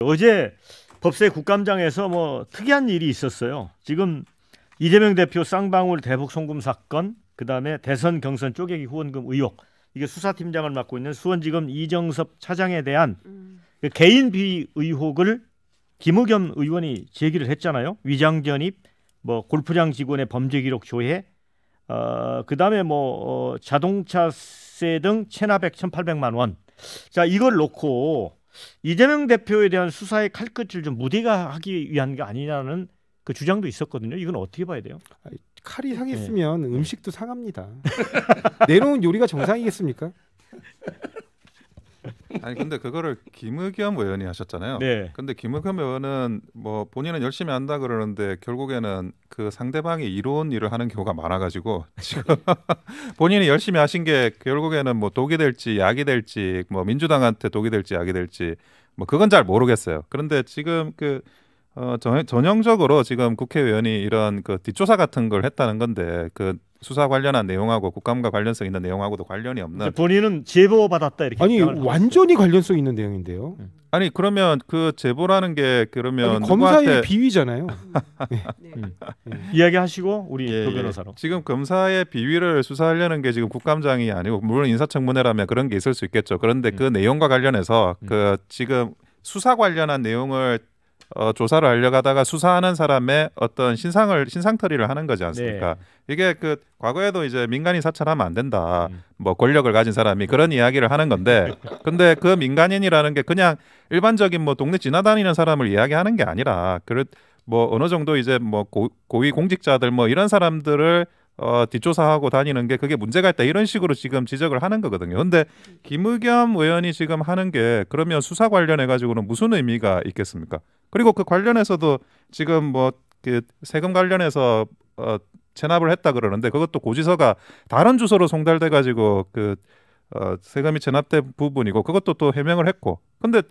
어제 법세 국감장에서 뭐 특이한 일이 있었어요. 지금 이재명 대표 쌍방울 대북 송금 사건, 그다음에 대선 경선 쪼개기 후원금 의혹. 이게 수사팀장을 맡고 있는 수원지검 이정섭 차장에 대한 그 개인 비위 의혹을 김우겸 의원이 제기를 했잖아요. 위장 전입, 뭐 골프장 직원의 범죄 기록 조회, 어 그다음에 뭐 어, 자동차세 등 체납액 1,800만 원. 자, 이걸 놓고 이재명 대표에 대한 수사의 칼끝을 좀 무대가 하기 위한 게 아니냐는 그 주장도 있었거든요. 이건 어떻게 봐야 돼요? 칼이 네. 상했으면 네. 음식도 상합니다. 내놓은 요리가 정상이겠습니까? 아니 근데 그거를 김의겸 의원이 하셨잖아요. 네. 근데 김의겸 의원은 뭐 본인은 열심히 한다 그러는데 결국에는 그 상대방이 이로운 일을 하는 경우가 많아가지고 지금 본인이 열심히 하신 게 결국에는 뭐 독이 될지 약이 될지 뭐 민주당한테 독이 될지 약이 될지 뭐 그건 잘 모르겠어요. 그런데 지금 그 어, 전, 전형적으로 지금 국회의원이 이런 그 뒷조사 같은 걸 했다는 건데 그 수사 관련한 내용하고 국감과 관련성 있는 내용하고도 관련이 없는 본인은 제보 받았다 이렇게 아니 완전히 요 관련성 있는 내용인데요. 아니 그러면 그 제보라는 게 그러면 아니, 검사의 누구한테... 비위잖아요. 네. 네. 음. 음. 이야기하시고 우리 예, 예. 변호사로 지금 검사의 비위를 수사하려는 게 지금 국감장이 아니고 물론 인사청문회라면 그런 게 있을 수 있겠죠. 그런데 그 음. 내용과 관련해서 그 음. 지금 수사 관련한 내용을 어, 조사를 하려고하다가 수사하는 사람의 어떤 신상을 신상털이를 하는 거지 않습니까? 네. 이게 그 과거에도 이제 민간인 사찰하면 안 된다. 음. 뭐 권력을 가진 사람이 그런 이야기를 하는 건데, 근데 그 민간인이라는 게 그냥 일반적인 뭐 동네 지나다니는 사람을 이야기하는 게 아니라 그 뭐 어느 정도 이제 뭐 고, 고위 공직자들 뭐 이런 사람들을 어, 뒷조사하고 다니는 게 그게 문제가 있다 이런 식으로 지금 지적을 하는 거거든요. 근데 김의겸 의원이 지금 하는 게 그러면 수사 관련해 가지고는 무슨 의미가 있겠습니까? 그리고 그 관련해서도 지금 뭐그 세금 관련해서 어 체납을 했다 그러는데 그것도 고지서가 다른 주소로 송달돼 가지고 그 어, 세금이 체납된 부분이고 그것도 또 해명을 했고 근데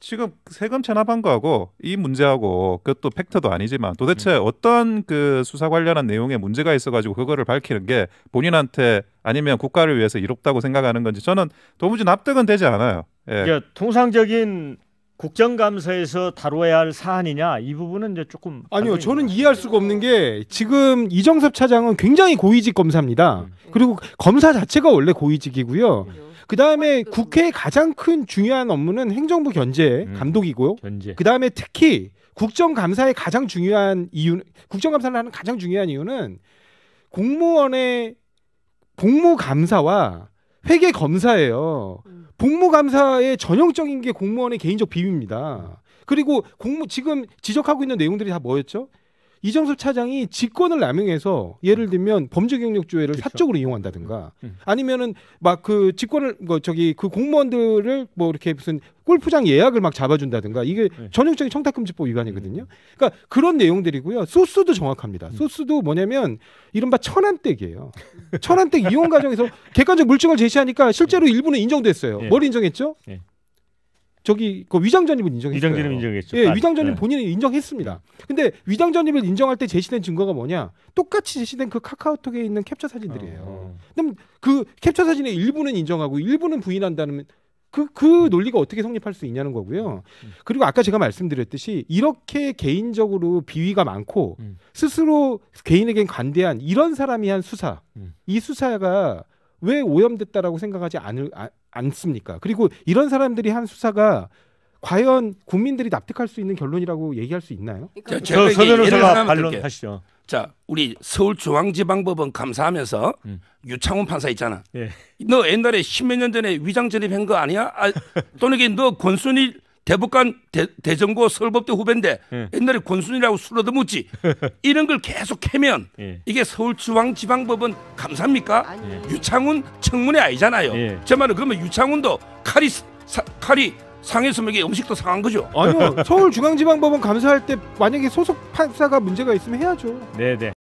지금 세금 체납한 거하고 이 문제하고 그것도 팩트도 아니지만 도대체 음. 어떤 그 수사 관련한 내용에 문제가 있어가지고 그거를 밝히는 게 본인한테 아니면 국가를 위해서 이롭다고 생각하는 건지 저는 도무지 납득은 되지 않아요. 예. 그러니까 통상적인 국정감사에서 다뤄야 할 사안이냐 이 부분은 이제 조금 아니요 저는 이해할 수가 없는 게 지금 이정섭 차장은 굉장히 고위직 검사입니다 음. 네. 그리고 검사 자체가 원래 고위직이고요 그다음에 그 국회의 가장 큰 중요한 업무는 행정부 견제 음. 감독이고요 견제. 그다음에 특히 국정감사의 가장 중요한 이유 국정감사를 하는 가장 중요한 이유는 공무원의 공무감사와 회계 검사예요. 음. 복무감사의 전형적인 게 공무원의 개인적 비위입니다. 그리고 공무 지금 지적하고 있는 내용들이 다 뭐였죠? 이정섭 차장이 직권을 남용해서 예를 음. 들면 범죄 경력 조회를 그렇죠. 사적으로 이용한다든가 음. 아니면은 막 그 직권을 뭐 저기 그 공무원들을 뭐 이렇게 무슨 골프장 예약을 막 잡아준다든가 이게 네. 전형적인 청탁금지법 위반이거든요. 음. 그러니까 그런 내용들이고요. 소스도 정확합니다. 소스도 뭐냐면 이른바 천안댁이에요. 천안댁 이용 과정에서 객관적 물증을 제시하니까 실제로 네. 일부는 인정됐어요. 네. 뭘 인정했죠? 저기 그 위장 전입은 인정했어요. 위장 전입 인정했죠. 예, 아, 위장 전입 네. 본인은 인정했습니다. 근데 위장 전입을 인정할 때 제시된 증거가 뭐냐? 똑같이 제시된 그 카카오톡에 있는 캡처 사진들이에요. 어, 어. 그럼 그 캡처 사진의 일부는 인정하고 일부는 부인한다는 그, 그 논리가 어떻게 성립할 수 있냐는 거고요. 그리고 아까 제가 말씀드렸듯이 이렇게 개인적으로 비위가 많고 음. 스스로 개인에겐 관대한 이런 사람이 한 수사, 음. 이 수사가 왜 오염됐다라고 생각하지 않을, 아, 않습니까? 그리고 이런 사람들이 한 수사가 과연 국민들이 납득할 수 있는 결론이라고 얘기할 수 있나요? 저, 저서변호사 반론하시죠. 자, 우리 서울중앙지방법원 감사하면서 음. 유창훈 판사 있잖아. 예. 너 옛날에 십몇 년 전에 위장 전입한 거 아니야? 아, 또는 너 권순일 대법관 대, 정고 서울법대 후배인데 예. 옛날에 권순이라고 술러도 묻지 이런 걸 계속 캐면 예. 이게 서울중앙지방법은 감사합니까? 아니 예. 유창훈 청문회 아니잖아요. 예. 제 말은 그러면 유창훈도 칼이 사, 칼이 상해서 먹이 음식도 상한 거죠. 아니요. 서울중앙지방법원 감사할 때 만약에 소속 판사가 문제가 있으면 해야죠. 네, 네.